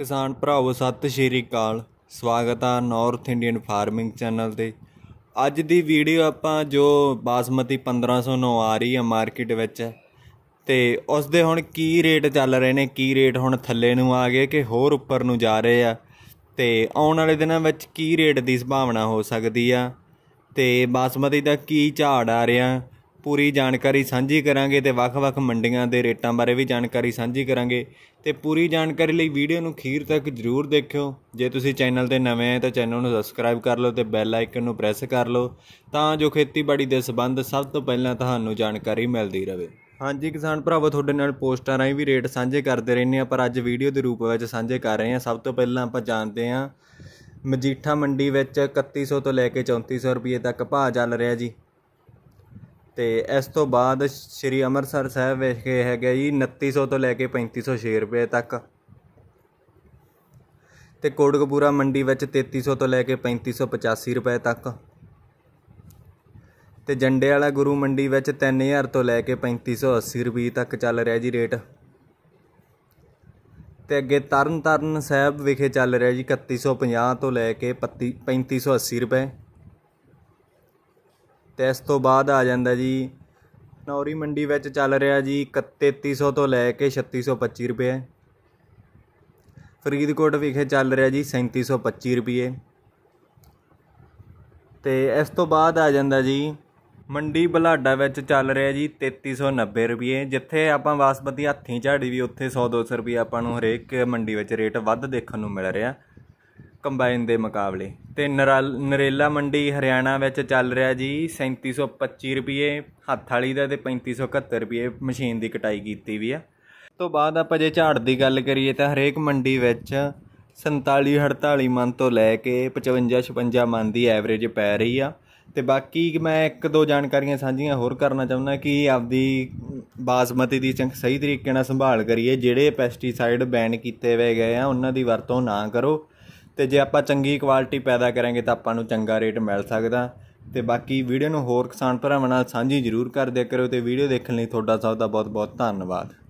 ਕਿਸਾਨ ਭਰਾਵੋ ਸਤਿ ਸ਼੍ਰੀ ਅਕਾਲ ਸਵਾਗਤ ਆ ਨਾਰਥ ਇੰਡੀਅਨ ਫਾਰਮਿੰਗ ਚੈਨਲ ਤੇ ਅੱਜ ਦੀ ਵੀਡੀਓ ਆਪਾਂ ਜੋ ਬਾਸਮਤੀ 1509 ਆ ਰਹੀ ਹੈ ਮਾਰਕੀਟ ਵਿੱਚ ਤੇ ਉਸ ਦੇ ਹੁਣ ਕੀ ਰੇਟ ਚੱਲ ਰਹੇ ਨੇ ਕੀ ਰੇਟ ਹੁਣ ਥੱਲੇ ਨੂੰ ਆ ਗਏ ਕਿ ਹੋਰ ਉੱਪਰ ਨੂੰ ਜਾ ਰਹੇ ਆ ਤੇ ਆਉਣ ਵਾਲੇ ਦਿਨਾਂ ਵਿੱਚ ਕੀ ਰੇਟ ਦੀ ਸੰਭਾਵਨਾ ਹੋ ਸਕਦੀ ਆ ਤੇ ਬਾਸਮਤੀ ਦਾ ਕੀ ਝਾੜ ਆ ਰਿਹਾ ਪੂਰੀ ਜਾਣਕਾਰੀ ਸਾਂਝੀ ਕਰਾਂਗੇ ਤੇ ਵੱਖ-ਵੱਖ ਮੰਡੀਆਂ ਦੇ ਰੇਟਾਂ ਬਾਰੇ ਵੀ ਜਾਣਕਾਰੀ ਸਾਂਝੀ ਕਰਾਂਗੇ ਤੇ ਪੂਰੀ ਜਾਣਕਾਰੀ ਲਈ ਵੀਡੀਓ ਨੂੰ ਅਖੀਰ ਤੱਕ ਜਰੂਰ ਦੇਖਿਓ ਜੇ ਤੁਸੀਂ ਚੈਨਲ ਤੇ ਨਵੇਂ ਆਏ ਤਾਂ ਚੈਨਲ ਨੂੰ ਸਬਸਕ੍ਰਾਈਬ ਕਰ ਲਓ ਤੇ ਬੈਲ ਆਈਕਨ ਨੂੰ ਪ੍ਰੈਸ ਕਰ ਲਓ ਤਾਂ ਜੋ ਖੇਤੀਬਾੜੀ ਦੇ ਸਬੰਧ ਸਭ ਤੋਂ ਪਹਿਲਾਂ ਤੁਹਾਨੂੰ ਜਾਣਕਾਰੀ ਮਿਲਦੀ ਰਹੇ ਹਾਂਜੀ ਕਿਸਾਨ ਭਰਾਵੋ ਤੁਹਾਡੇ ਨਾਲ ਪੋਸਟਾਂ ਰਾਹੀਂ ਵੀ ਰੇਟ ਸਾਂਝੇ ਕਰਦੇ ਰਹਿੰਦੇ ਆ ਪਰ ਅੱਜ ਵੀਡੀਓ ਦੇ ਰੂਪ ਵਿੱਚ ਸਾਂਝੇ ਕਰ ਰਹੇ ਆ ਸਭ ਤੋਂ ਪਹਿਲਾਂ ਆਪਾਂ ਜਾਣਦੇ ਆ ਮਜੀਠਾ ਮੰਡੀ ਵਿੱਚ 3100 ਤੋਂ ਲੈ ਕੇ 3400 ਰੁਪਏ ਤੱਕ ਭਾਅ ਚੱਲ ਰਿਹਾ ਜੀ ਤੇ ਇਸ ਤੋਂ ਬਾਅਦ ਸ੍ਰੀ ਅੰਮ੍ਰਿਤਸਰ ਸਾਹਿਬ ਵਿਖੇ ਹੈਗੇ ਜੀ 2900 ਤੋਂ ਲੈ ਕੇ 3500 ਰੁਪਏ ਤੱਕ ਤੇ ਕੋਟਕਪੂਰਾ ਮੰਡੀ ਵਿੱਚ 3300 ਤੋਂ ਲੈ ਕੇ 3585 ਰੁਪਏ ਤੱਕ ਤੇ ਜੰਡੇ ਵਾਲਾ ਗੁਰੂ ਮੰਡੀ ਵਿੱਚ 3000 ਤੋਂ ਲੈ ਕੇ 3580 ਰੁਪਏ ਤੱਕ ਚੱਲ ਰਿਹਾ ਜੀ ਰੇਟ ਤੇ ਅੱਗੇ ਤਰਨਤਾਰਨ ਸਾਹਿਬ ਵਿਖੇ ਚੱਲ ਰਿਹਾ ਜੀ 3150 ਤੋਂ ਲੈ ਕੇ 3580 ਰੁਪਏ ਤੇ ਇਸ ਤੋਂ ਬਾਅਦ ਆ ਜਾਂਦਾ ਜੀ ਨੌਰੀ ਮੰਡੀ ਵਿੱਚ ਚੱਲ ਰਿਹਾ ਜੀ 3300 ਤੋਂ ਲੈ ਕੇ 3625 ਰੁਪਏ ਫਰੀਦਕੋਟ ਵਿਖੇ ਚੱਲ ਰਿਹਾ ਜੀ 3725 ਰੁਪਏ ਤੇ ਇਸ ਤੋਂ ਬਾਅਦ ਆ ਜਾਂਦਾ ਜੀ ਮੰਡੀ ਬਲਾਡਾ ਵਿੱਚ ਚੱਲ ਰਿਹਾ ਜੀ 3390 ਰੁਪਏ ਜਿੱਥੇ ਆਪਾਂ ਵਾਸਪਤੀ ਹੱਥੀਂ ਝਾੜੀ ਵੀ ਉੱਥੇ 100 200 ਰੁਪਏ ਆਪਾਂ ਨੂੰ ਹਰੇਕ ਮੰਡੀ ਵਿੱਚ ਰੇਟ ਵੱਧ ਦੇਖਣ ਨੂੰ ਮਿਲ ਰਿਹਾ ਕੰਬਾਈਨ ਦੇ ਮੁਕਾਬਲੇ ਤੇ ਨਰੇਲਾ ਮੰਡੀ ਹਰਿਆਣਾ ਵਿੱਚ ਚੱਲ ਰਿਹਾ ਜੀ 3725 ਰੁਪਏ ਹੱਥ ਵਾਲੀ ਦਾ ਤੇ 3571 ਰੁਪਏ ਮਸ਼ੀਨ ਦੀ ਕਟਾਈ ਕੀਤੀ ਵੀ ਆ ਤੋਂ ਬਾਅਦ ਆਪਾਂ ਜੇ ਝਾੜ ਦੀ ਗੱਲ ਕਰੀਏ ਤਾਂ ਹਰੇਕ ਮੰਡੀ ਵਿੱਚ 47 48 ਮਨ ਤੋਂ ਲੈ ਕੇ 55 56 ਮਨ ਦੀ ਐਵਰੇਜ ਪੈ ਰਹੀ ਆ ਤੇ ਬਾਕੀ ਮੈਂ ਇੱਕ ਦੋ ਜਾਣਕਾਰੀਆਂ ਸਾਂਝੀਆਂ ਹੋਰ ਕਰਨਾ ਚਾਹੁੰਦਾ ਕਿ ਆਪਦੀ ਬਾਸਮਤੀ ਦੀ ਸਹੀ ਤਰੀਕੇ ਨਾਲ ਸੰਭਾਲ ਕਰੀਏ ਜਿਹੜੇ ਪੈਸਟੀਸਾਈਡ ਬੈਨ ਕੀਤੇ ਹੋਏ ਗਏ ਆ ਉਹਨਾਂ ਦੀ ਵਰਤੋਂ ਨਾ ਕਰੋ ਤੇ ਜੇ ਆਪਾਂ ਚੰਗੀ ਕੁਆਲਿਟੀ ਪੈਦਾ ਕਰਾਂਗੇ ਤਾਂ ਆਪਾਂ ਨੂੰ ਚੰਗਾ ਰੇਟ ਮਿਲ ਸਕਦਾ ਤੇ ਬਾਕੀ ਵੀਡੀਓ ਨੂੰ ਹੋਰ ਕਿਸਾਨ ਭਰਾਵਾਂ ਨਾਲ ਸਾਂਝੀ ਜ਼ਰੂਰ ਕਰ ਦਿਆ ਕਰੋ ਤੇ ਵੀਡੀਓ ਦੇਖਣ ਲਈ ਤੁਹਾਡਾ ਸਭ ਦਾ ਬਹੁਤ ਬਹੁਤ ਧੰਨਵਾਦ